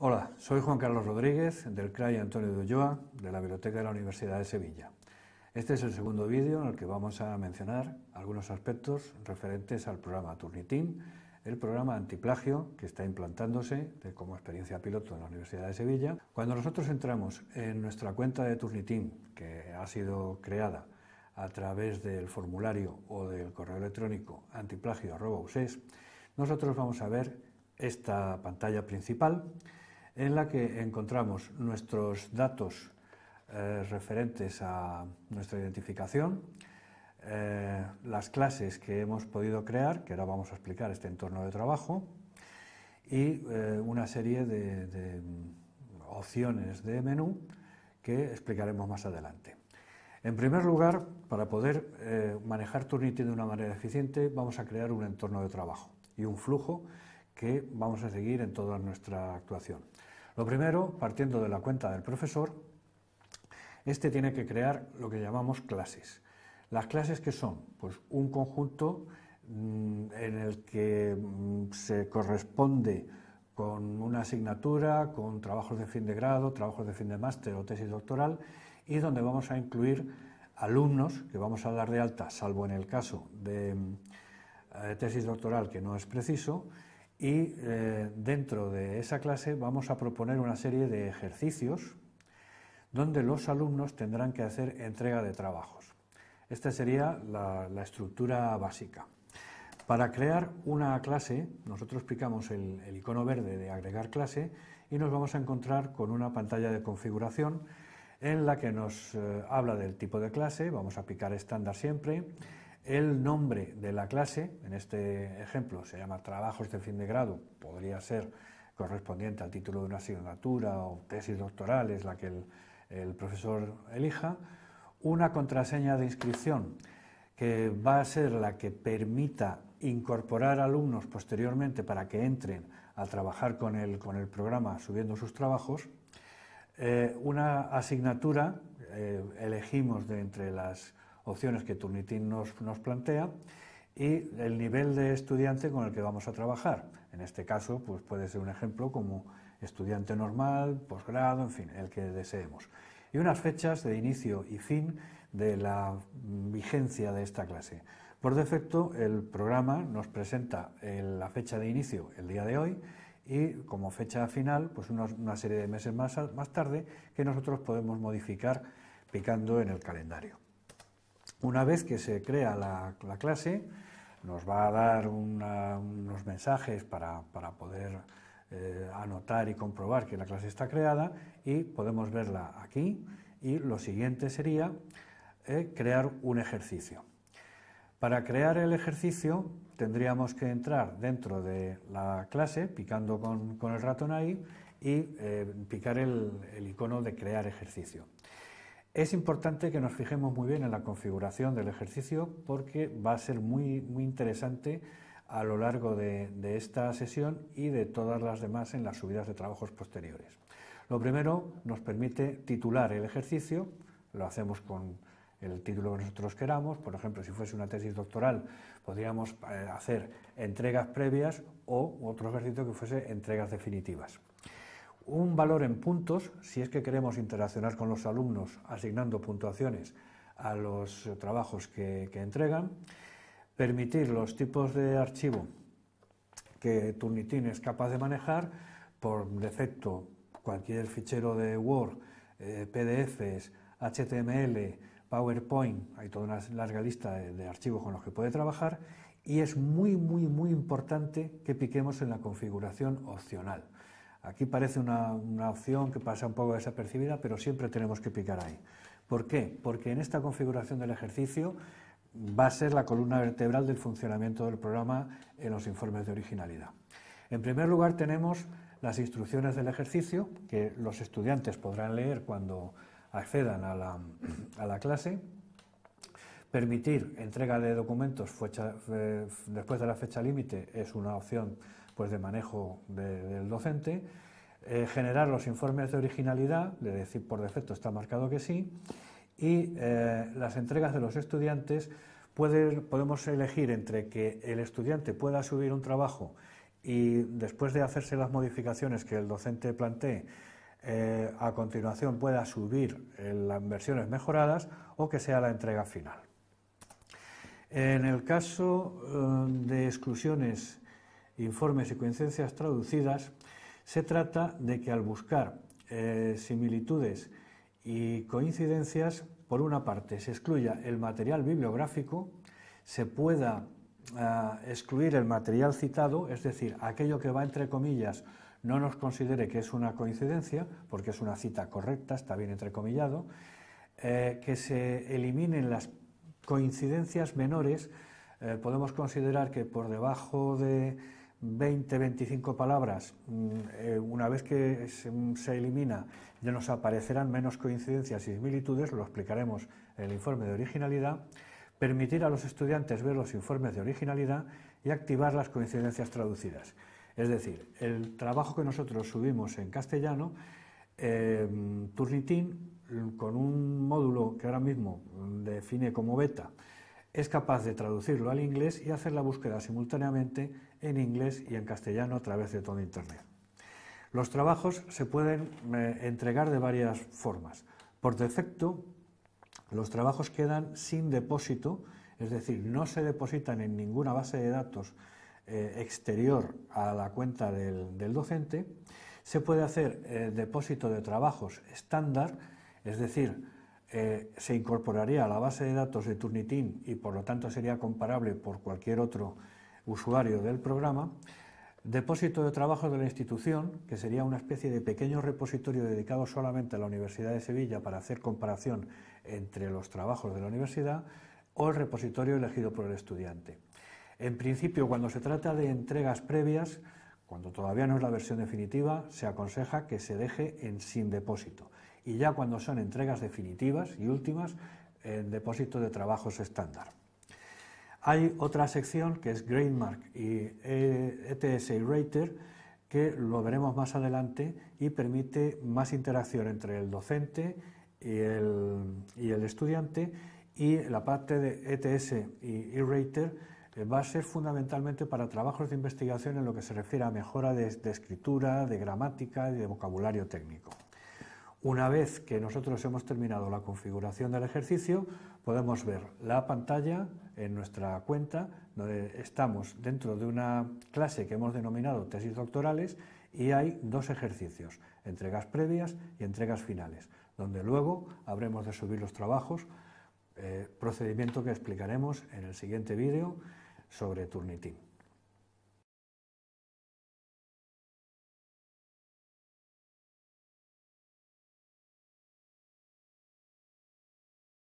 Hola, soy Juan Carlos Rodríguez del CRAI Antonio de Ulloa de la Biblioteca de la Universidad de Sevilla. Este es el segundo vídeo en el que vamos a mencionar algunos aspectos referentes al programa Turnitin, el programa antiplagio que está implantándose como experiencia piloto en la Universidad de Sevilla. Cuando nosotros entramos en nuestra cuenta de Turnitin, que ha sido creada a través del formulario o del correo electrónico antiplagio.uses, nosotros vamos a ver esta pantalla principal en la que encontramos nuestros datos eh, referentes a nuestra identificación, eh, las clases que hemos podido crear, que ahora vamos a explicar este entorno de trabajo, y eh, una serie de, mm, opciones de menú que explicaremos más adelante. En primer lugar, para poder manejar Turnitin de una manera eficiente, vamos a crear un entorno de trabajo y un flujo que vamos a seguir en toda nuestra actuación. Lo primero, partiendo de la cuenta del profesor, este tiene que crear lo que llamamos clases. Las clases que son, pues un conjunto mm, en el que mm, se corresponde con una asignatura, con trabajos de fin de grado, trabajos de fin de máster o tesis doctoral, y donde vamos a incluir alumnos que vamos a dar de alta, salvo en el caso de mm, eh, tesis doctoral que no es preciso, y eh, dentro de esa clase vamos a proponer una serie de ejercicios donde los alumnos tendrán que hacer entrega de trabajos. Esta sería la, estructura básica. Para crear una clase, nosotros picamos el, icono verde de agregar clase y nos vamos a encontrar con una pantalla de configuración en la que nos eh, habla del tipo de clase, vamos a picar estándar siempre, el nombre de la clase, en este ejemplo se llama trabajos de fin de grado, podría ser correspondiente al título de una asignatura o tesis doctoral, es la que el, profesor elija, una contraseña de inscripción que va a ser la que permita incorporar alumnos posteriormente para que entren a trabajar con el, programa subiendo sus trabajos, eh, una asignatura, eh, elegimos de entre las opciones que Turnitin nos, plantea y el nivel de estudiante con el que vamos a trabajar. En este caso, pues puede ser un ejemplo como estudiante normal, posgrado, en fin, el que deseemos. Y unas fechas de inicio y fin de la vigencia de esta clase. Por defecto, el programa nos presenta la fecha de inicio el día de hoy y como fecha final, pues una serie de meses más tarde que nosotros podemos modificar picando en el calendario. Una vez que se crea la, clase, nos va a dar unos mensajes para, poder eh, anotar y comprobar que la clase está creada y podemos verla aquí y lo siguiente sería eh, crear un ejercicio. Para crear el ejercicio tendríamos que entrar dentro de la clase picando con, el ratón ahí y eh, picar el icono de crear ejercicio. Es importante que nos fijemos muy bien en la configuración del ejercicio porque va a ser muy, interesante a lo largo de, esta sesión y de todas las demás en las subidas de trabajos posteriores. Lo primero nos permite titular el ejercicio, lo hacemos con el título que nosotros queramos, por ejemplo, si fuese una tesis doctoral, podríamos eh, hacer entregas previas o otro ejercicio que fuese entregas definitivas un valor en puntos, si es que queremos interaccionar con los alumnos asignando puntuaciones a los trabajos que, entregan, permitir los tipos de archivo que Turnitin es capaz de manejar, por defecto cualquier fichero de Word, eh, PDFs, HTML, PowerPoint, hay toda una larga lista de archivos con los que puede trabajar, y es muy, muy, muy importante que piquemos en la configuración opcional. Aquí parece una, opción que pasa un poco desapercibida, pero siempre tenemos que picar ahí. ¿Por qué? Porque en esta configuración del ejercicio va a ser la columna vertebral del funcionamiento del programa en los informes de originalidad. En primer lugar tenemos las instrucciones del ejercicio que los estudiantes podrán leer cuando accedan a la, clase, permitir entrega de documentos eh, después de la fecha límite es una opción pues, de manejo del docente, eh, generar los informes de originalidad, de decir, por defecto está marcado que sí, y eh, las entregas de los estudiantes, podemos elegir entre que el estudiante pueda subir un trabajo y después de hacerse las modificaciones que el docente plantee, eh, a continuación pueda subir las versiones mejoradas o que sea la entrega final. En el caso de exclusiones informes y coincidencias traducidas, se trata de que al buscar eh, similitudes y coincidencias, por una parte, se excluya el material bibliográfico, se pueda ah, excluir el material citado, es decir, aquello que va entre comillas no nos considere que es una coincidencia, porque es una cita correcta, está bien entrecomillado, eh, que se eliminen las coincidencias menores, eh, podemos considerar que por debajo de 20, 25 palabras, mm, eh, una vez que mm, se elimina, ya nos aparecerán menos coincidencias y similitudes, lo explicaremos en el informe de originalidad, permitir a los estudiantes ver los informes de originalidad y activar las coincidencias traducidas. Es decir, el trabajo que nosotros subimos en castellano, eh, Turnitin, con un módulo que ahora mismo define como beta, es capaz de traducirlo al inglés y hacer la búsqueda simultáneamente en inglés y en castellano a través de todo Internet. Los trabajos se pueden eh, entregar de varias formas. Por defecto, los trabajos quedan sin depósito, es decir, no se depositan en ninguna base de datos eh, exterior a la cuenta del, docente. Se puede hacer eh, depósito de trabajos estándar, es decir, eh, se incorporaría a la base de datos de Turnitin y por lo tanto sería comparable por cualquier otro usuario del programa, depósito de trabajo de la institución, que sería una especie de pequeño repositorio dedicado solamente a la Universidad de Sevilla para hacer comparación entre los trabajos de la universidad, o el repositorio elegido por el estudiante. En principio, cuando se trata de entregas previas, cuando todavía no es la versión definitiva, se aconseja que se deje en sin depósito y ya cuando son entregas definitivas y últimas en depósito de trabajos estándar. Hay otra sección que es Grademark y ETS eh, e Rater que lo veremos más adelante y permite más interacción entre el docente y el, estudiante y la parte de ETS y E-Rater eh, va a ser fundamentalmente para trabajos de investigación en lo que se refiere a mejora de escritura, de gramática y de vocabulario técnico. Una vez que nosotros hemos terminado la configuración del ejercicio, podemos ver la pantalla en nuestra cuenta, donde estamos dentro de una clase que hemos denominado tesis doctorales y hay dos ejercicios, entregas previas y entregas finales, donde luego habremos de subir los trabajos, eh, procedimiento que explicaremos en el siguiente vídeo sobre Turnitin.